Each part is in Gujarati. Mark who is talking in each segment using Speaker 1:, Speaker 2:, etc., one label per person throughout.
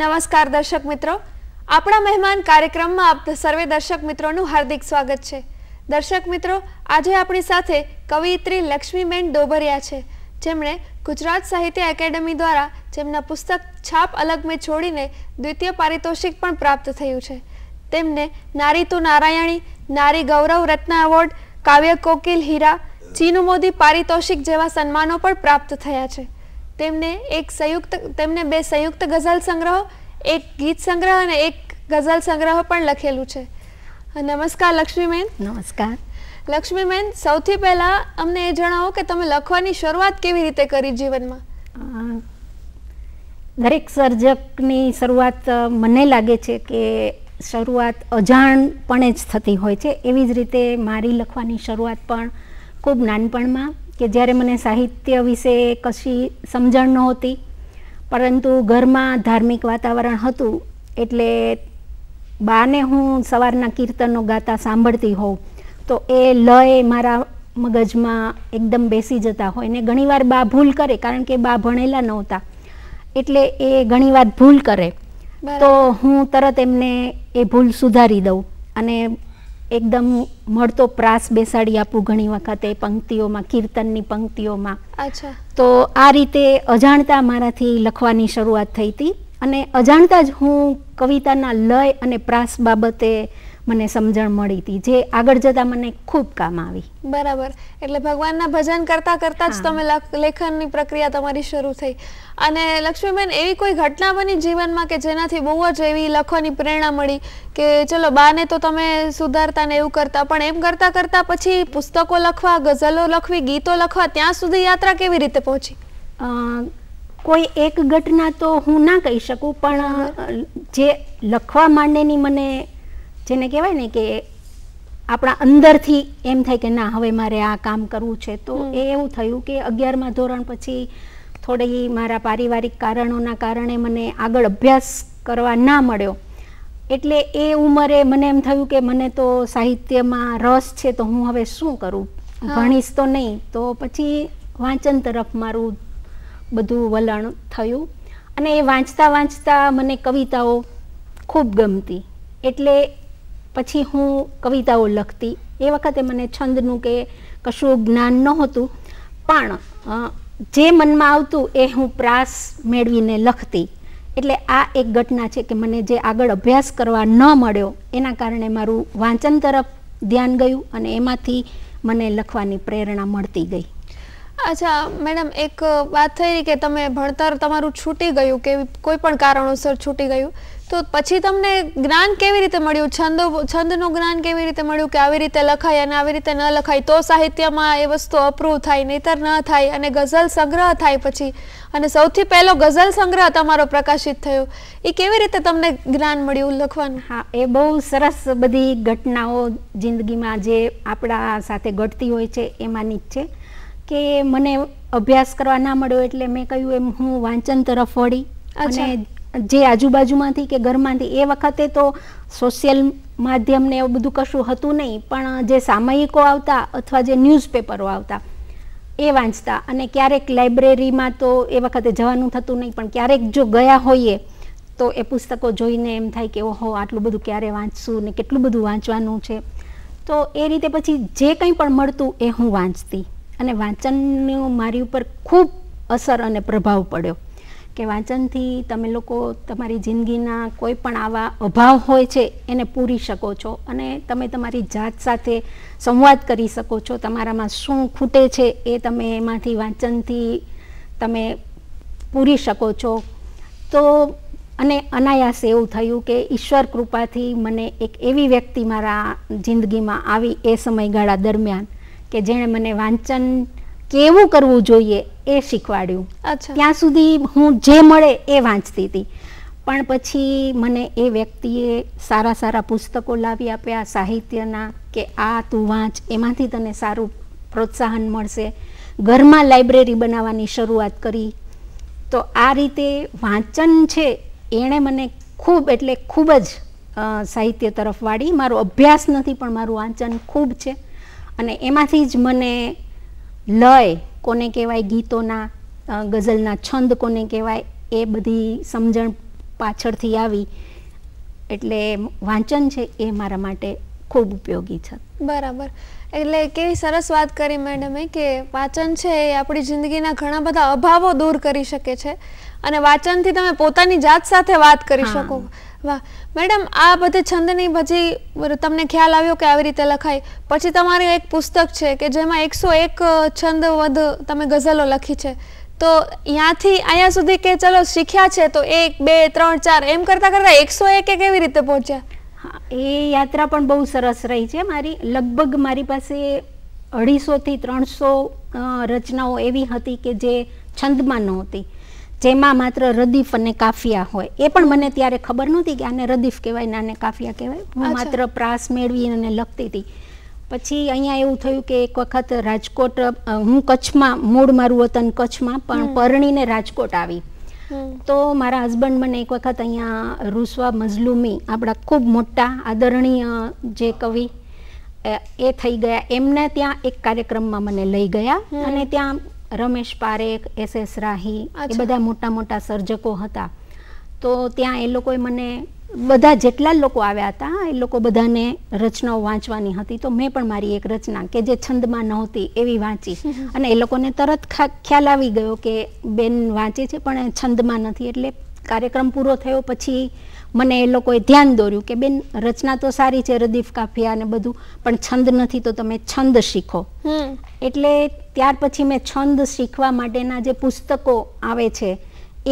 Speaker 1: નમસ્કાર દર્શક મિત્રો આપણા મહેમાન કાર્યક્રમમાં આપ સર્વે દર્શક મિત્રોનું હાર્દિક સ્વાગત છે દર્શક મિત્રો આજે આપણી સાથે કવિત્રી લક્ષ્મીબેન ડોબરિયા છે જેમણે ગુજરાત સાહિત્ય એકેડમી દ્વારા જેમના પુસ્તક છાપ અલગ મેં છોડીને દ્વિતીય પારિતોષિક પણ પ્રાપ્ત થયું છે તેમને નારી તો નારાયણી નારી ગૌરવ રત્ન એવોર્ડ કાવ્ય કોકિલ હીરા ચીનુ મોદી પારિતોષિક જેવા સન્માનો પણ પ્રાપ્ત થયા છે તેમને એક સંયુક્ત તેમને બે સંયુક્ત ગઝલ સંગ્રહ એક ગીત સંગ્રહ અને એક ગઝલ સંગ્રહ પણ લખેલું છે નમસ્કાર લક્ષ્મીબેન નમસ્કાર લક્ષ્મીબેન સૌથી પહેલાં અમને એ જણાવો કે તમે લખવાની શરૂઆત કેવી રીતે કરી જીવનમાં
Speaker 2: દરેક સર્જકની શરૂઆત મને લાગે છે કે શરૂઆત અજાણપણે જ થતી હોય છે એવી જ રીતે મારી લખવાની શરૂઆત પણ ખૂબ નાનપણમાં કે જ્યારે મને સાહિત્ય વિશે કશી સમજણ નહોતી પરંતુ ઘરમાં ધાર્મિક વાતાવરણ હતું એટલે બાને હું સવારના કીર્તનનો ગાતા સાંભળતી હોઉં તો એ લય મારા મગજમાં એકદમ બેસી જતા હોય ને ઘણીવાર બા ભૂલ કરે કારણ કે બા ભણેલા નહોતા એટલે એ ઘણીવાર ભૂલ કરે તો હું તરત એમને એ ભૂલ સુધારી દઉં અને એકદમ મળતો પ્રાસ બેસાડી આપું ઘણી વખતે પંક્તિઓમાં કીર્તનની પંક્તિઓમાં અચ્છા તો આ રીતે અજાણતા મારાથી લખવાની શરૂઆત થઈ હતી અને અજાણતા જ હું કવિતાના લય અને પ્રાસ બાબતે મને સમજણ મળી હતી જે આગળ જતાં મને ખૂબ કામ આવી
Speaker 1: બરાબર એટલે ભગવાનના ભજન કરતાં કરતાં જ તમે લેખનની પ્રક્રિયા તમારી શરૂ થઈ અને લક્ષ્મીબેન એવી કોઈ ઘટના બની જીવનમાં કે જેનાથી બહુ જ એવી લખવાની પ્રેરણા મળી કે ચલો બાને તો તમે સુધારતા ને એવું કરતા પણ એમ કરતાં કરતાં પછી પુસ્તકો લખવા ગઝલો લખવી ગીતો લખવા ત્યાં સુધી યાત્રા
Speaker 2: કેવી રીતે પહોંચી કોઈ એક ઘટના તો હું ના કહી શકું પણ જે લખવા માંડેની મને જેને કહેવાય ને કે આપણા અંદરથી એમ થાય કે ના હવે મારે આ કામ કરવું છે તો એ એવું થયું કે અગિયારમાં ધોરણ પછી થોડી મારા પારિવારિક કારણોના કારણે મને આગળ અભ્યાસ કરવા ના મળ્યો એટલે એ ઉંમરે મને એમ થયું કે મને તો સાહિત્યમાં રસ છે તો હું હવે શું કરું ભણીશ તો નહીં તો પછી વાંચન તરફ મારું બધું વલણ થયું અને એ વાંચતા વાંચતા મને કવિતાઓ ખૂબ ગમતી એટલે પછી હું કવિતાઓ લખતી એ વખતે મને છંદનું કે કશું જ્ઞાન નહોતું પણ જે મનમાં આવતું એ હું પ્રાસ મેળવીને લખતી એટલે આ એક ઘટના છે કે મને જે આગળ અભ્યાસ કરવા ન મળ્યો એના કારણે મારું વાંચન તરફ ધ્યાન ગયું અને એમાંથી મને લખવાની પ્રેરણા મળતી ગઈ અચ્છા મેડમ એક વાત થઈ કે તમે ભણતર તમારું છૂટી ગયું કે કોઈ પણ કારણોસર
Speaker 1: છૂટી ગયું તો પછી તમને જ્ઞાન કેવી રીતે મળ્યું છંદ છંદનું જ્ઞાન કેવી રીતે મળ્યું કે આવી રીતે લખાય અને આવી રીતે ન લખાય તો સાહિત્યમાં એ વસ્તુ અપ્રૂવ થાય નહીતર ન થાય અને ગઝલ સંગ્રહ થાય પછી અને સૌથી પહેલો ગઝલ સંગ્રહ તમારો પ્રકાશિત થયો
Speaker 2: એ કેવી રીતે તમને જ્ઞાન મળ્યું લખવાનું હા એ બહુ સરસ બધી ઘટનાઓ જિંદગીમાં જે આપણા સાથે ઘટતી હોય છે એમાંની જ છે કે મને અભ્યાસ કરવા ના મળ્યો એટલે મેં કહ્યું એમ હું વાંચન તરફ વળી અને જે આજુબાજુમાંથી કે ઘરમાંથી એ વખતે તો સોશિયલ માધ્યમને એવું બધું કશું હતું નહીં પણ જે સામયિકો આવતા અથવા જે ન્યૂઝપેપરો આવતા એ વાંચતા અને ક્યારેક લાઇબ્રેરીમાં તો એ વખતે જવાનું થતું નહીં પણ ક્યારેક જો ગયા હોઈએ તો એ પુસ્તકો જોઈને એમ થાય કે ઓહો આટલું બધું ક્યારે વાંચશું ને કેટલું બધું વાંચવાનું છે તો એ રીતે પછી જે કંઈ પણ મળતું એ હું વાંચતી અને વાંચનનો મારી ઉપર ખૂબ અસર અને પ્રભાવ પડ્યો કે વાંચનથી તમે લોકો તમારી જિંદગીના કોઈ પણ આવા અભાવ હોય છે એને પૂરી શકો છો અને તમે તમારી જાત સાથે સંવાદ કરી શકો છો તમારામાં શું ખૂટે છે એ તમે એમાંથી વાંચનથી તમે પૂરી શકો છો તો અને અનાયાસ એવું થયું કે ઈશ્વર કૃપાથી મને એક એવી વ્યક્તિ મારા જિંદગીમાં આવી એ સમયગાળા દરમિયાન કે જેણે મને વાંચન કેવું કરવું જોઈએ એ શીખવાડ્યું ત્યાં સુધી હું જે મળે એ વાંચતી હતી પણ પછી મને એ વ્યક્તિએ સારા સારા પુસ્તકો લાવી આપ્યા સાહિત્યના કે આ તું વાંચ એમાંથી તને સારું પ્રોત્સાહન મળશે ઘરમાં લાઇબ્રેરી બનાવવાની શરૂઆત કરી તો આ રીતે વાંચન છે એણે મને ખૂબ એટલે ખૂબ જ સાહિત્ય તરફ વાળી મારો અભ્યાસ નથી પણ મારું વાંચન ખૂબ છે અને એમાંથી જ મને લય કોને કહેવાય ગીતોના ગઝલના છંદ કોને કહેવાય એ બધી સમજણ પાછળથી આવી એટલે વાંચન છે એ મારા માટે ખૂબ ઉપયોગી છે
Speaker 1: બરાબર એટલે કેવી સરસ વાત કરી મેડમે કે વાચન છે એ આપણી જિંદગીના ઘણા બધા અભાવો દૂર કરી શકે છે અને વાંચનથી તમે પોતાની જાત સાથે વાત કરી શકો વાહ મેડમ આ બધે છંદની પછી તમને ખ્યાલ આવ્યો કે આવી રીતે લખાય પછી તમારી એક પુસ્તક છે કે જેમાં એકસો એક છંદ વધ તમે ગઝલો લખી છે તો ત્યાંથી અહીંયા સુધી કે ચલો શીખ્યા છે તો એક બે ત્રણ ચાર
Speaker 2: એમ કરતાં કરતાં એકસો એક કેવી રીતે પહોંચ્યા હા એ યાત્રા પણ બહુ સરસ રહી છે મારી લગભગ મારી પાસે અઢીસોથી ત્રણસો રચનાઓ એવી હતી કે જે છંદમાં નહોતી જેમાં માત્ર રદીફ અને કાફિયા હોય એ પણ મને ત્યારે ખબર નહોતી કે આને રદીફ કહેવાય નાને કાફિયા કહેવાય હું માત્ર પ્રાસ મેળવી અને લખતી હતી પછી અહીંયા એવું થયું કે એક વખત રાજકોટ હું કચ્છમાં મૂળ મારું વતન કચ્છમાં પણ પરણીને રાજકોટ આવી તો મારા હસબન્ડ મને એક વખત અહીંયા રૂસવા મઝલુમી આપણા ખૂબ મોટા આદરણીય જે કવિ એ થઈ ગયા એમને ત્યાં એક કાર્યક્રમમાં મને લઈ ગયા અને ત્યાં રમેશ પારેખ એસ એસ રાહી એ બધા મોટા મોટા સર્જકો હતા તો ત્યાં એ લોકોએ મને બધા જેટલા લોકો આવ્યા હતા એ લોકો બધાને રચનાઓ વાંચવાની હતી તો મેં પણ મારી એક રચના કે જે છંદમાં નહોતી એવી વાંચી અને એ લોકોને તરત ખ્યાલ આવી ગયો કે બેન વાંચે છે પણ છંદમાં નથી એટલે કાર્યક્રમ પૂરો થયો પછી મને એ લોકોએ ધ્યાન દોર્યું કે બેન રચના તો સારી છે રદીફ કાફિયા ને બધું પણ છંદ નથી તો તમે છંદ શીખો એટલે ત્યાર પછી મેં છંદ શીખવા માટેના જે પુસ્તકો આવે છે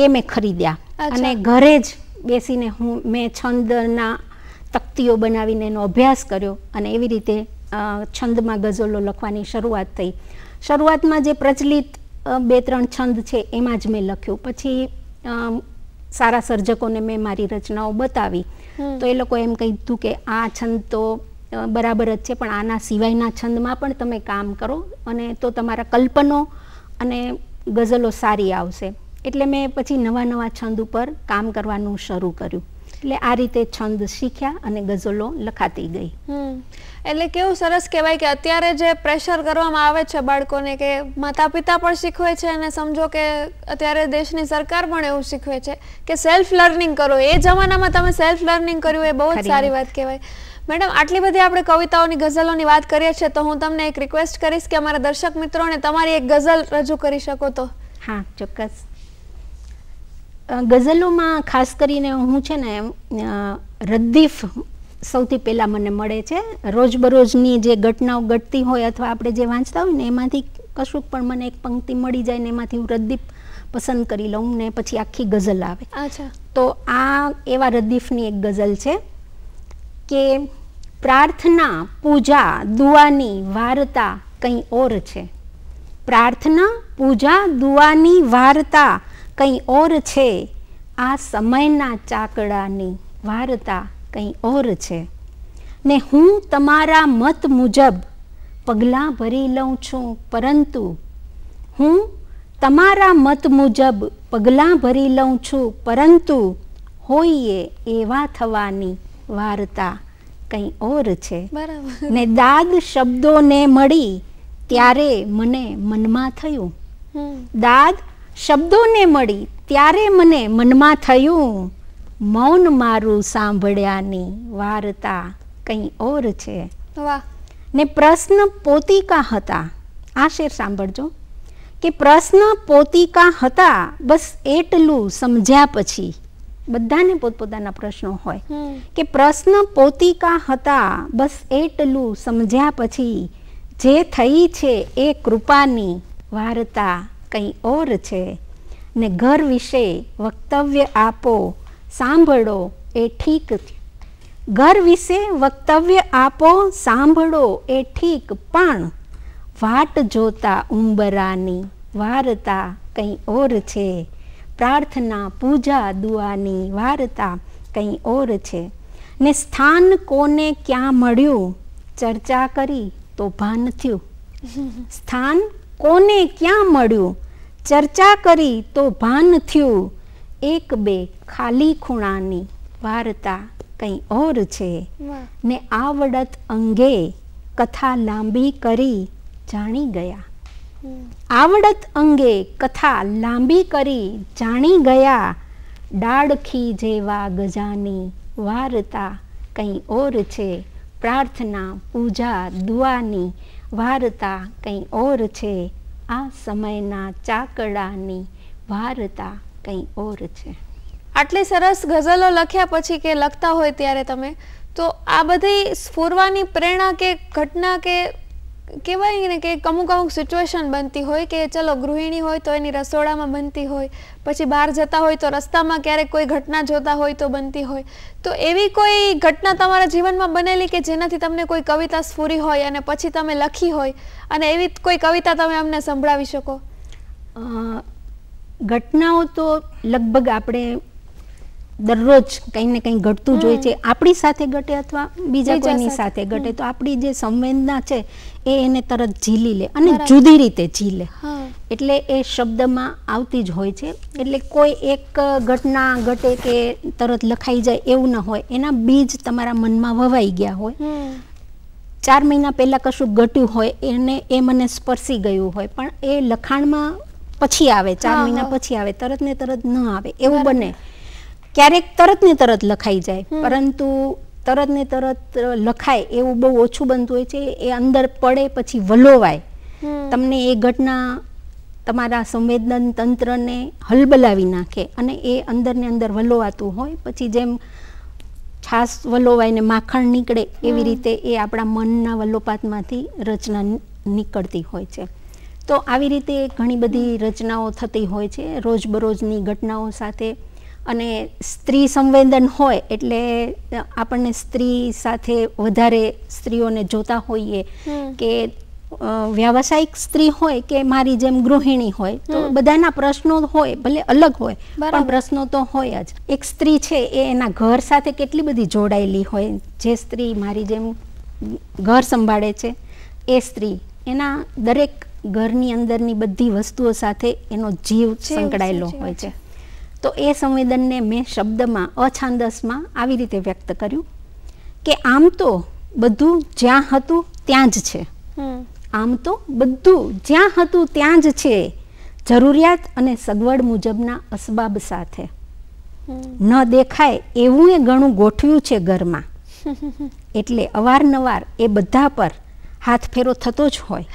Speaker 2: એ મેં ખરીદ્યા અને ઘરે જ બેસીને હું મેં છંદના તકતીઓ બનાવીને એનો અભ્યાસ કર્યો અને એવી રીતે છંદમાં ગઝલો લખવાની શરૂઆત થઈ શરૂઆતમાં જે પ્રચલિત બે ત્રણ છંદ છે એમાં જ મેં લખ્યું પછી સારા સર્જકોને મેં મારી રચનાઓ બતાવી તો એ લોકો એમ કીધું કે આ છંદ તો બરાબર જ છે પણ આના સિવાયના છંદમાં પણ તમે કામ કરો અને તો તમારા કલ્પનો અને ગઝલો સારી આવશે એટલે મેં પછી નવા નવા છંદ ઉપર કામ કરવાનું શરૂ કર્યું એટલે આ રીતે છંદ શીખ્યા અને ગઝલો લખાતી ગઈ
Speaker 1: એટલે કેવું સરસ કહેવાય કે અત્યારે જે પ્રેશર કરવામાં આવે છે બાળકોને કે માતા પિતા પણ શીખવે છે અને સમજો કે અત્યારે દેશની સરકાર પણ એવું શીખવે છે કે સેલ્ફ લર્નિંગ કરો એ જમાનામાં તમે સેલ્ફ લર્નિંગ કર્યું એ બહુ જ સારી વાત કહેવાય મેડમ આટલી બધી આપણે કવિતાઓની ગઝલોની વાત કરીએ છીએ તો હું તમને એક રિક્વેસ્ટ કરીશ કે અમારા દર્શક મિત્રોને તમારી એક ગઝલ રજૂ કરી
Speaker 2: શકો તો હા ચોક્કસ ગઝલોમાં ખાસ કરીને હું છે ને રદ્દીફ સૌથી પહેલાં મને મળે છે રોજબરોજની જે ઘટનાઓ ઘટતી હોય અથવા આપણે જે વાંચતા હોય ને એમાંથી કશુંક પણ મને એક પંક્તિ મળી જાય ને એમાંથી હું રદ્દીફ પસંદ કરી લઉં ને પછી આખી ગઝલ આવે અચ્છા તો આ એવા રદ્દીફની એક ગઝલ છે કે પ્રાર્થના પૂજા દુઆની વાર્તા કંઈ ઓર છે પ્રાર્થના પૂજા દુઆની વાર્તા કંઈ ઓર છે આ સમયના ચાકડાની વાર્તા કંઈ ઓર છે ને હું તમારા મત મુજબ પગલાં ભરી લઉં છું પરંતુ હું તમારા મત મુજબ પગલાં ભરી લઉં છું પરંતુ હોઈએ એવા થવાની વાર્તા કંઈ ઓર છે
Speaker 1: બરાબર ને
Speaker 2: દાદ શબ્દોને મળી ત્યારે મને મનમાં થયું દાદ શબ્દોને મળી ત્યારે મને મનમાં થયું મૌન મારું સાંભળ્યાની વાર્તા કંઈ ઓર છે વાહ ને પ્રશ્ન પોતિકા હતા આ શેર સાંભળજો કે પ્રશ્ન પોતિકા હતા બસ એટલું સમજ્યા પછી બધાને પોતપોતાના પ્રશ્નો હોય કે પ્રશ્ન પોતિકા હતા બસ એટલું સમજ્યા પછી જે થઈ છે એ કૃપાની વાર્તા કંઈ ઓર છે ને ઘર વિશે વક્તવ્ય આપો સાંભળો એ ઠીક ઘર વિશે વક્તવ્ય આપો સાંભળો એ ઠીક પણ વાટ જોતા ઉંબરાની વારતા કંઈ ઓર છે પ્રાર્થના પૂજા દુઆની વારતા કંઈ ઓર છે ને સ્થાન કોને ક્યાં મળ્યું ચર્ચા કરી તો ભાન થયું સ્થાન કોને ક્યાં મળ્યું ચર્ચા કરી તો ભાન થયું એક બે ખાલી ખૂણાની વાર્તા કંઈ ઓર છે ને આવડત અંગે કથા લાંબી કરી જાણી ગયા આવડત અંગે કથા લાંબી કરી જાણી ગયા ડાળખી જેવા ગજાની વાર્તા કંઈ ઓર છે પ્રાર્થના પૂજા દુઆની વારતા કંઈ ઓર છે આ સમયના ચાકડાની વારતા કંઈ ઓર છે આટલી સરસ ગઝલો
Speaker 1: લખ્યા પછી કે લખતા હોય ત્યારે તમે તો આ બધી સ્ફૂરવાની પ્રેરણા કે ઘટના કે કહેવાય ને કે અમુક અમુક સિચ્યુએશન બનતી હોય કે ચલો ગૃહિણી હોય તો એની રસોડામાં બનતી હોય પછી બહાર જતા હોય તો રસ્તામાં ક્યારેક કોઈ ઘટના જોતા હોય તો બનતી હોય તો એવી કોઈ ઘટના તમારા જીવનમાં બનેલી કે જેનાથી તમને કોઈ કવિતા સ્ફૂરી હોય અને પછી તમે લખી હોય અને એવી કોઈ કવિતા તમે અમને સંભળાવી શકો
Speaker 2: ઘટનાઓ તો લગભગ આપણે દરરોજ કંઈ ને કંઈ ઘટતું જ હોય છે આપણી સાથે ઘટે અથવા બીજા કોઈની સાથે ઘટે તો આપણી જે સંવેદના છે એ એને તરત ઝીલી લે અને જુદી રીતે ઝીલે એટલે એ શબ્દમાં આવતી જ હોય છે એટલે કોઈ એક ઘટના ઘટે કે તરત લખાઈ જાય એવું ન હોય એના બીજ તમારા મનમાં વવાઈ ગયા હોય ચાર મહિના પહેલાં કશું ઘટ્યું હોય એને એ મને સ્પર્શી ગયું હોય પણ એ લખાણમાં પછી આવે ચાર મહિના પછી આવે તરત ને તરત ન આવે એવું બને ક્યારેક તરત ને તરત લખાઈ જાય પરંતુ તરત ને તરત લખાય એવું બહુ ઓછું બનતું હોય છે એ અંદર પડે પછી વલોવાય તમને એ ઘટના તમારા સંવેદન તંત્રને હલબલાવી નાખે અને એ અંદર ને અંદર વલોવાતું હોય પછી જેમ છાસ વલોવાય ને માખણ નીકળે એવી રીતે એ આપણા મનના વલોપાતમાંથી રચના નીકળતી હોય છે તો આવી રીતે ઘણી બધી રચનાઓ થતી હોય છે રોજબરોજની ઘટનાઓ સાથે અને સ્ત્રી સંવેદન હોય એટલે આપણને સ્ત્રી સાથે વધારે સ્ત્રીઓને જોતા હોઈએ કે વ્યાવસાયિક સ્ત્રી હોય કે મારી જેમ ગૃહિણી હોય તો બધાના પ્રશ્નો હોય ભલે અલગ હોય પણ પ્રશ્નો તો હોય જ એક સ્ત્રી છે એ એના ઘર સાથે કેટલી બધી જોડાયેલી હોય જે સ્ત્રી મારી જેમ ઘર સંભાળે છે એ સ્ત્રી એના દરેક ઘરની અંદરની બધી વસ્તુઓ સાથે એનો જીવ સંકળાયેલો હોય છે તો એ સંવેદનને મેં શબ્દમાં અછાંદસમાં આવી રીતે વ્યક્ત કર્યું કે આમ તો બધું જ્યાં હતું ત્યાં જ છે આમ તો બધું જ્યાં હતું ત્યાં જ છે જરૂરિયાત અને સગવડ મુજબના અસબાબ સાથે ન દેખાય એવું એ ઘણું ગોઠવ્યું છે ઘરમાં એટલે અવારનવાર એ બધા પર હાથ ફેરો થતો જ હોય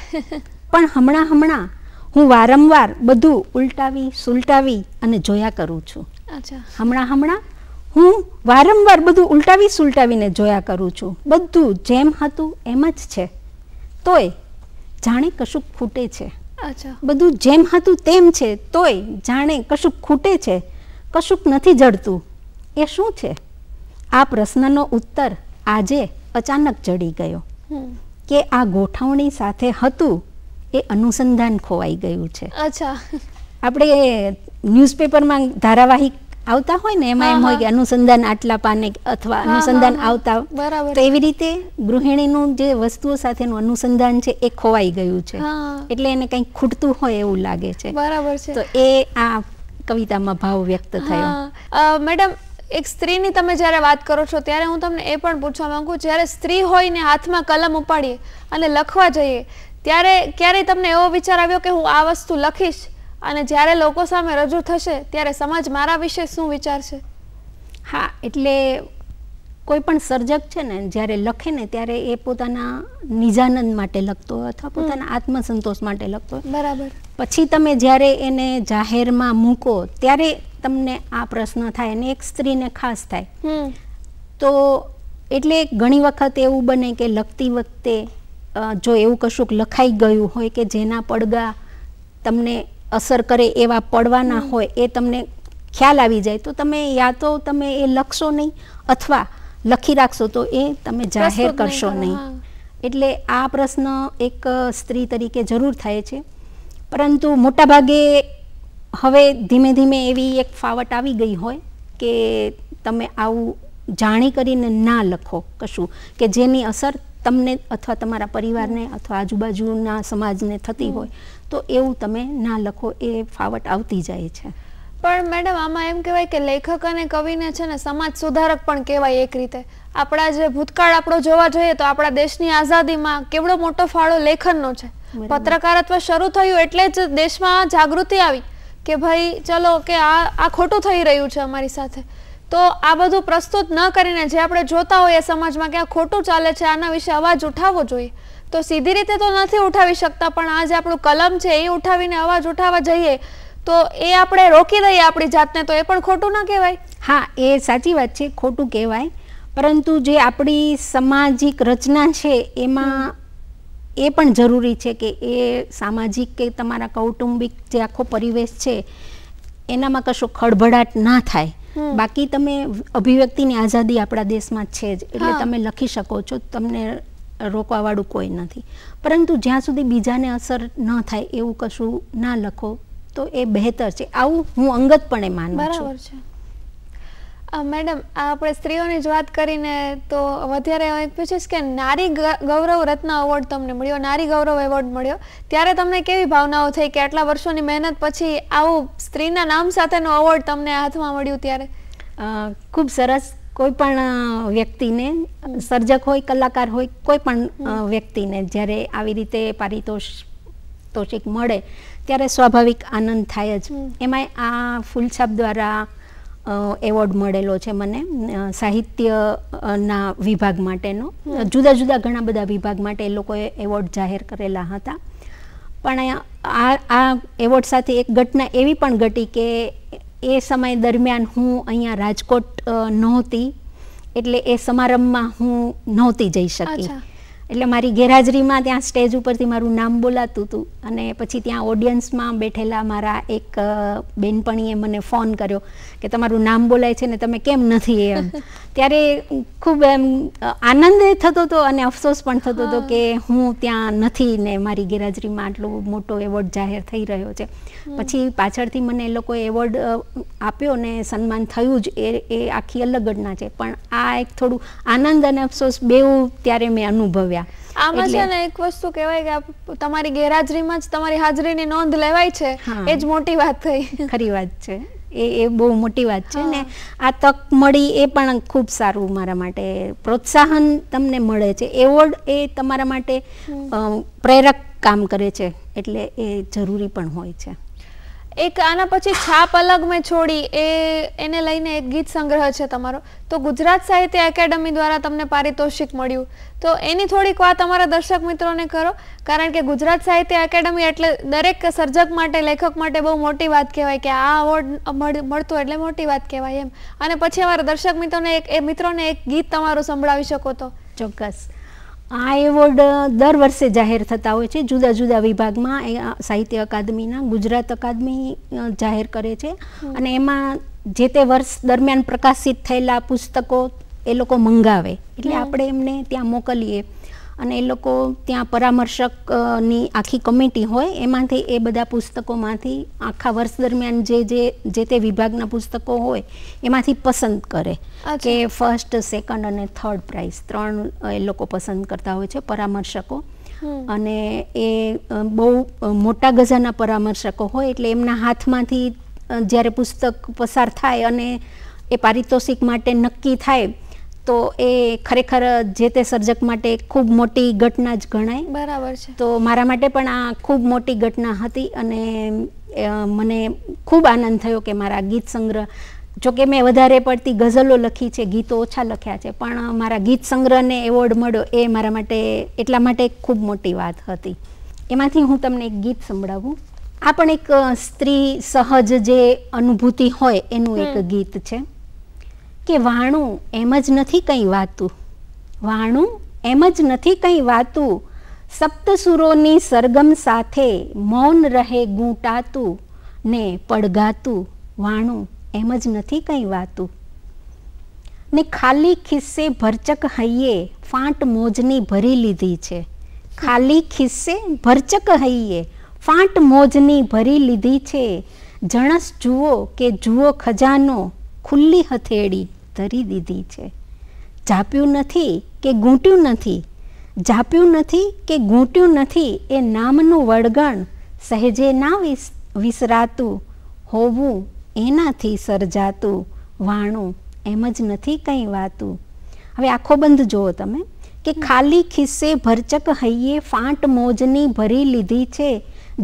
Speaker 2: પણ હમણાં હમણાં હું વારંવાર બધું ઉલટાવી સુલટાવી અને જોયા કરું છું હમણાં હમણાં હું વારંવાર બધું ઉલટાવી સુલટાવીને જોયા કરું છું બધું જેમ હતું એમ જ છે તોય જાણે કશુંક ખૂટે છે બધું જેમ હતું તેમ છે તોય જાણે કશુંક ખૂટે છે કશુંક નથી જડતું એ શું છે આ પ્રશ્નનો ઉત્તર આજે અચાનક જડી ગયો કે આ ગોઠવણી સાથે હતું એ અનુસંધાન ખોવાઈ ગયું છે અચ્છા આપણે ન્યૂઝપેપરમાં ધારાવાહિક આવતા હોય ને એમાં એમ હોય કે અનુસંધાન આટલા પાને અથવા અનુસંધાન આવતા તો એવી રીતે ગૃહિણીનું જે વસ્તુઓ સાથેનું અનુસંધાન છે એ ખોવાઈ ગયું છે એટલે એને કંઈક ખૂટતું હોય એવું લાગે છે બરાબર છે તો એ આ કવિતામાં ભાવ વ્યક્ત થયો મેડમ એક
Speaker 1: સ્ત્રીની તમે જ્યારે વાત કરો છો ત્યારે હું તમને એ પણ પૂછવા માંગુ જ્યારે સ્ત્રી હોય ને હાથમાં કલમ ઉપાડીએ અને લખવા જઈએ ત્યારે ક્યારેય તમને એવો વિચાર આવ્યો કે હું આ વસ્તુ લખીશ
Speaker 2: અને જ્યારે લોકો સામે રજૂ થશે ત્યારે સમાજ મારા વિશે શું વિચારશે હા એટલે કોઈ પણ સર્જક છે ને જ્યારે લખે ને ત્યારે એ પોતાના નિજાનંદ માટે લખતો અથવા પોતાના આત્મસંતોષ માટે લખતો બરાબર પછી તમે જ્યારે એને જાહેરમાં મૂકો ત્યારે તમને આ પ્રશ્ન થાય અને એક સ્ત્રીને ખાસ થાય તો એટલે ઘણી વખત એવું બને કે લખતી વખતે જો એવું કશુંક લખાઈ ગયું હોય કે જેના પડગા તમને અસર કરે એવા પડવાના હોય એ તમને ખ્યાલ આવી જાય તો તમે યા તો તમે એ લખશો નહીં અથવા લખી રાખશો તો એ તમે જાહેર કરશો નહીં એટલે આ પ્રશ્ન એક સ્ત્રી તરીકે જરૂર થાય છે પરંતુ મોટાભાગે હવે ધીમે ધીમે એવી એક ફાવટ આવી ગઈ હોય કે તમે આવું જાણી કરીને ના લખો કશું કે જેની અસર તમને અથવા તમારા પરિવારને અથવા આજુબાજુના સમાજને થતી હોય તો એવું તમે ના લખો એ ફાવટ આવતી જાય છે પણ મેડમ આમાં એમ કહેવાય કે લેખક અને કવિને છે ને સમાજ
Speaker 1: સુધારક પણ કહેવાય એક રીતે આપણા જે ભૂતકાળ આપણો જોવા જોઈએ તો આપણા દેશની આઝાદીમાં કેવડો મોટો ફાળો લેખનનો છે પત્રકારત્વ શરૂ થયું એટલે જ દેશમાં જાગૃતિ આવી કે ભાઈ ચલો કે આ આ ખોટું થઈ રહ્યું છે અમારી સાથે તો આ બધું પ્રસ્તુત ન કરીને જે આપણે જોતા હોઈએ સમાજમાં ક્યાં ખોટું ચાલે છે આના વિશે અવાજ ઉઠાવવો જોઈએ તો સીધી રીતે તો નથી ઉઠાવી શકતા પણ આ જે આપણું કલમ છે એ ઉઠાવીને અવાજ ઉઠાવવા જઈએ
Speaker 2: તો એ આપણે રોકી દઈએ આપણી જાતને તો એ પણ ખોટું ન કહેવાય હા એ સાચી વાત છે ખોટું કહેવાય પરંતુ જે આપણી સામાજિક રચના છે એમાં એ પણ જરૂરી છે કે એ સામાજિક કે તમારા કૌટુંબિક જે આખો પરિવેશ છે એનામાં કશો ખળભળાટ ના થાય બાકી તમે અભિવ્યક્તિની આઝાદી આપણા દેશમાં છે જ એટલે તમે લખી શકો છો તમને રોકવાવાળું કોઈ નથી પરંતુ જ્યાં સુધી બીજાને અસર ન થાય એવું કશું ના લખો તો એ બહેતર છે આવું હું અંગતપણે માનું છું બરાબર છે
Speaker 1: મેડમ આપણે સ્ત્રીઓની જ વાત કરીને તો વધારે હું એક પૂછીશ કે નારી ગૌરવ રત્ન એવોર્ડ તમને મળ્યો નારી ગૌરવ એવોર્ડ મળ્યો ત્યારે તમને કેવી ભાવનાઓ થઈ કે આટલા વર્ષોની મહેનત
Speaker 2: પછી આવું સ્ત્રીના નામ સાથેનો એવોર્ડ તમને હાથમાં મળ્યું ત્યારે ખૂબ સરસ કોઈ પણ વ્યક્તિને સર્જક હોય કલાકાર હોય કોઈ પણ વ્યક્તિને જ્યારે આવી રીતે પારિતોષ તોષિક મળે ત્યારે સ્વાભાવિક આનંદ થાય જ એમાંય આ ફૂલછાપ દ્વારા એવોર્ડ મળેલો છે મને સાહિત્યના વિભાગ માટેનો જુદા જુદા ઘણા બધા વિભાગ માટે એ લોકોએ એવોર્ડ જાહેર કરેલા હતા પણ આ આ એવોર્ડ સાથે એક ઘટના એવી પણ ઘટી કે એ સમય દરમિયાન હું અહીંયા રાજકોટ નહોતી એટલે એ સમારંભમાં હું નહોતી જઈ શકી એટલે મારી ગેરહાજરીમાં ત્યાં સ્ટેજ ઉપરથી મારું નામ બોલાતું હતું અને પછી ત્યાં ઓડિયન્સમાં બેઠેલા મારા એક બેનપણીએ મને ફોન કર્યો કે તમારું નામ બોલાય છે ને તમે કેમ નથી એમ ત્યારે ખૂબ એમ આનંદ થતો હતો અને અફસોસ પણ થતો હતો કે હું ત્યાં નથી ને મારી ગેરહાજરીમાં આટલો મોટો એવોર્ડ જાહેર થઈ રહ્યો છે પછી પાછળથી મને એ લોકોએ એવોર્ડ આપ્યો ને સન્માન થયું જ એ એ આખી અલગ ઘટના છે પણ આ એક થોડું આનંદ અને અફસોસ બેઉ ત્યારે મેં અનુભવ્યા ગયા આમાં છે ને
Speaker 1: એક વસ્તુ કહેવાય કે તમારી ગેરહાજરીમાં જ તમારી હાજરીની નોંધ લેવાય છે એ જ
Speaker 2: મોટી વાત થઈ ખરી વાત છે એ એ બહુ મોટી વાત છે ને આ તક મળી એ પણ ખૂબ સારું મારા માટે પ્રોત્સાહન તમને મળે છે એવોર્ડ એ તમારા માટે પ્રેરક કામ કરે છે એટલે એ જરૂરી પણ હોય છે
Speaker 1: એક આના પછી છાપ અલગ મેં છોડી એ એને લઈને એક ગીત સંગ્રહ છે તમારો તો ગુજરાત સાહિત્ય એકેડમી દ્વારા તમને પારિતોષિક મળ્યું તો એની થોડીક વાત અમારા દર્શક મિત્રોને કરો કારણ કે ગુજરાત સાહિત્ય એકેડમી એટલે દરેક સર્જક માટે લેખક માટે બહુ મોટી વાત કહેવાય કે આ અવોર્ડ મળતો એટલે મોટી વાત કહેવાય એમ અને પછી અમારા દર્શક
Speaker 2: મિત્રોને એક એ મિત્રોને એક ગીત તમારું સંભળાવી શકો તો ચોક્કસ આ એવોર્ડ દર વર્ષે જાહેર થતા હોય છે જુદા જુદા વિભાગમાં એ સાહિત્ય અકાદમીના ગુજરાત અકાદમી જાહેર કરે છે અને એમાં જે તે વર્ષ દરમિયાન પ્રકાશિત થયેલા પુસ્તકો એ લોકો મંગાવે એટલે આપણે એમને ત્યાં મોકલીએ અને એ લોકો ત્યાં પરામર્શકની આખી કમિટી હોય એમાંથી એ બધા પુસ્તકોમાંથી આખા વર્ષ દરમિયાન જે જે જે તે વિભાગના પુસ્તકો હોય એમાંથી પસંદ કરે કે ફર્સ્ટ સેકન્ડ અને થર્ડ પ્રાઇઝ ત્રણ એ લોકો પસંદ કરતા હોય છે પરામર્શકો અને એ બહુ મોટા ગજાના પરામર્શકો હોય એટલે એમના હાથમાંથી જ્યારે પુસ્તક પસાર થાય અને એ પારિતોષિક માટે નક્કી થાય તો એ ખરેખર જે તે સર્જક માટે ખૂબ મોટી ઘટના જ ગણાય બરાબર છે તો મારા માટે પણ આ ખૂબ મોટી ઘટના હતી અને મને ખૂબ આનંદ થયો કે મારા ગીત સંગ્રહ જોકે મેં વધારે પડતી ગઝલો લખી છે ગીતો ઓછા લખ્યા છે પણ મારા ગીત સંગ્રહને એવોર્ડ મળ્યો એ મારા માટે એટલા માટે ખૂબ મોટી વાત હતી એમાંથી હું તમને એક ગીત સંભળાવું આ પણ એક સ્ત્રી સહજ જે અનુભૂતિ હોય એનું એક ગીત છે કે વાણું એમ જ નથી કંઈ વાતું વાણું એમ જ નથી કંઈ વાતું સપ્તસુરોની સરગમ સાથે મૌન રહે ગૂંટાતું ને પડગાતું વાણું એમ જ નથી કંઈ વાતું ને ખાલી ખિસ્સે ભરચક હૈયે ફાંટ મોજની ભરી લીધી છે ખાલી ખિસ્સે ભરચક હૈયે ફાંટ મોજની ભરી લીધી છે જણસ જુઓ કે જુઓ ખજાનો ખુલ્લી હથેળી ધરી દીધી છે જાપ્યું નથી કે ગૂંટ્યું નથી જાપ્યું નથી કે ઘૂંટ્યું નથી એ નામનું વળગણ સહેજે ના વિસ વિસરાતું હોવું એનાથી સર્જાતું વાણું એમ જ નથી કંઈ વાતું હવે આખો બંધ જુઓ તમે કે ખાલી ખિસ્સે ભરચક હૈયે ફાંટ મોજની ભરી લીધી છે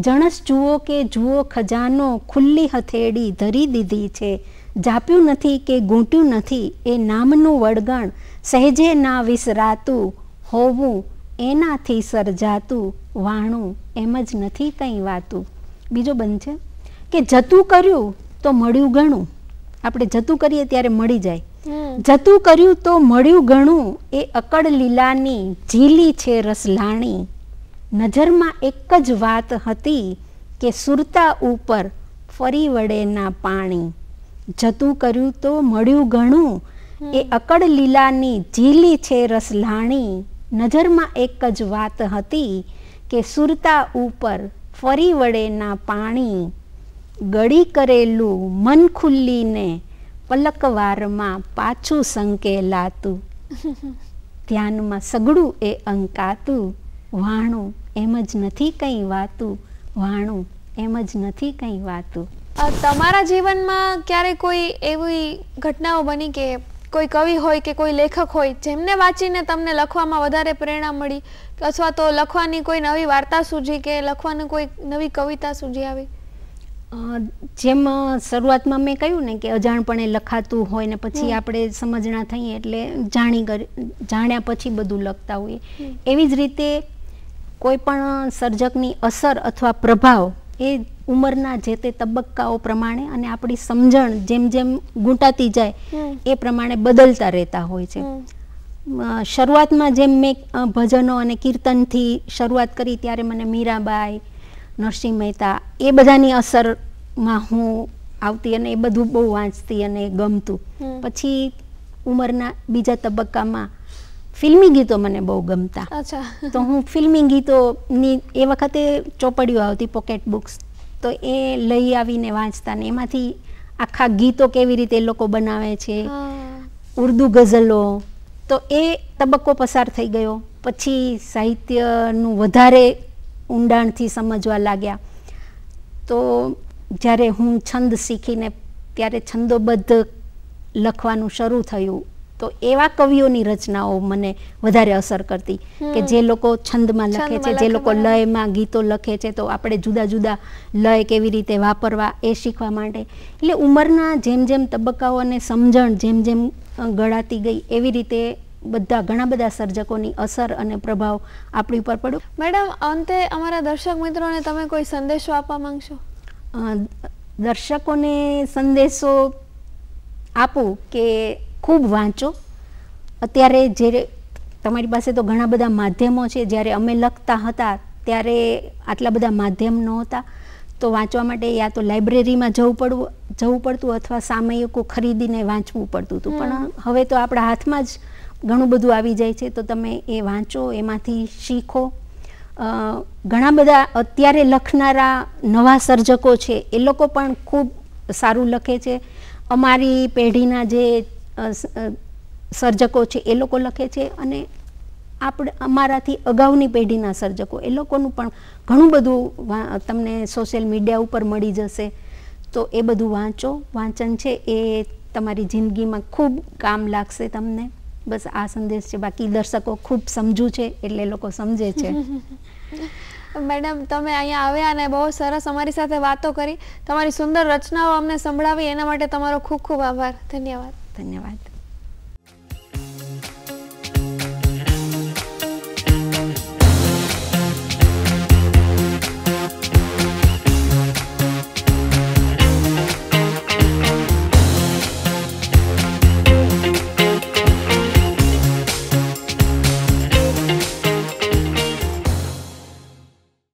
Speaker 2: જણસ જુઓ કે જુઓ ખજાનો ખુલ્લી હથેળી ધરી દીધી છે જાપ્યું નથી કે ગૂંટ્યું નથી એ નામનું વળગણ સહેજે ના વિસરાતું હોવું એનાથી સર્જાતું વાણું એમ જ નથી કંઈ વાતું બીજો બંધ છે કે જતું કર્યું તો મળ્યું ઘણું આપણે જતું કરીએ ત્યારે મળી જાય જતું કર્યું તો મળ્યું ઘણું એ અકડ લીલાની ઝીલી છે રસલાણી નજરમાં એક જ વાત હતી કે સુરતા ઉપર ફરી વડેના પાણી જતું કર્યું તો મળ્યું ઘણું એ અકડ લીલાની ઝીલી છે રસ લાણી નજરમાં એક જ વાત હતી કે સુરતા ઉપર ફરી વળે પાણી ગળી કરેલું મન ખુલ્લીને પલકવારમાં પાછું સંકેલાતું ધ્યાનમાં સગડું એ અંકાતું વાણું એમ જ નથી કંઈ વાતું વાણું એમ જ નથી કંઈ વાતું તમારા જીવનમાં ક્યારે કોઈ એવી ઘટનાઓ બની કે કોઈ
Speaker 1: કવિ હોય કે કોઈ લેખક હોય જેમને વાંચીને તમને લખવામાં વધારે પ્રેરણા મળી અથવા તો લખવાની કોઈ નવી વાર્તા સૂજી કે લખવાની કોઈ નવી કવિતા સૂજી
Speaker 2: આવી જેમ શરૂઆતમાં મેં કહ્યું ને કે અજાણપણે લખાતું હોય ને પછી આપણે સમજણા થઈએ એટલે જાણી જાણ્યા પછી બધું લખતા હોઈએ એવી જ રીતે કોઈ પણ સર્જકની અસર અથવા પ્રભાવ એ ઉંમરના જે તે તબક્કાઓ પ્રમાણે અને આપણી સમજણ જેમ જેમ ગૂંટાતી જાય એ પ્રમાણે બદલતા રહેતા હોય છે શરૂઆતમાં જેમ મેં ભજનો અને કીર્તનથી શરૂઆત કરી ત્યારે મને મીરાબાઈ નરસિંહ મહેતા એ બધાની અસરમાં હું આવતી અને એ બધું બહુ વાંચતી અને ગમતું પછી ઉંમરના બીજા તબક્કામાં ફિલ્મી ગીતો મને બહુ ગમતા તો હું ફિલ્મી ગીતોની એ વખતે ચોપડીઓ આવતી પોકેટ બુક્સ તો એ લઈ આવીને વાંચતા ને એમાંથી આખા ગીતો કેવી રીતે એ લોકો બનાવે છે ઉર્દુ ગઝલો તો એ તબક્કો પસાર થઈ ગયો પછી સાહિત્યનું વધારે ઊંડાણથી સમજવા લાગ્યા તો જ્યારે હું છંદ શીખીને ત્યારે છંદોબદ્ધ લખવાનું શરૂ થયું તો એવા કવિઓની રચનાઓ મને વધારે અસર કરતી કે જે લોકો છંદમાં લખે છે જે લોકો લયમાં ગીતો લખે છે તો આપણે જુદા જુદા લય કેવી રીતે વાપરવા એ શીખવા માટે એટલે ઉંમરના જેમ જેમ તબક્કાઓ અને સમજણ જેમ જેમ ગળાતી ગઈ એવી રીતે બધા ઘણા બધા સર્જકોની અસર અને પ્રભાવ આપણી ઉપર પડ્યો મેડમ અંતે અમારા દર્શક મિત્રોને તમે કોઈ સંદેશો આપવા માંગશો દર્શકોને સંદેશો આપું કે ખૂબ વાંચો અત્યારે જે તમારી પાસે તો ઘણા બધા માધ્યમો છે જ્યારે અમે લખતા હતા ત્યારે આટલા બધા માધ્યમ નહોતા તો વાંચવા માટે યા તો લાઇબ્રેરીમાં જવું પડવું જવું પડતું અથવા સામયિકો ખરીદીને વાંચવું પડતું હતું પણ હવે તો આપણા હાથમાં જ ઘણું બધું આવી જાય છે તો તમે એ વાંચો એમાંથી શીખો ઘણા બધા અત્યારે લખનારા નવા સર્જકો છે એ લોકો પણ ખૂબ સારું લખે છે અમારી પેઢીના જે સર્જકો છે એ લોકો લખે છે અને આપણે અમારાથી અગાઉની પેઢીના સર્જકો એ લોકોનું પણ ઘણું બધું તમને સોશિયલ મીડિયા ઉપર મળી જશે તો એ બધું વાંચો વાંચન છે એ તમારી જિંદગીમાં ખૂબ કામ લાગશે તમને બસ આ સંદેશ છે બાકી દર્શકો ખૂબ સમજુ છે એટલે લોકો સમજે છે
Speaker 1: મેડમ તમે અહીંયા આવ્યા અને બહુ સરસ અમારી સાથે વાતો કરી તમારી સુંદર રચનાઓ અમને સંભળાવી એના માટે તમારો ખૂબ ખૂબ આભાર ધન્યવાદ
Speaker 2: ધન્યવાદ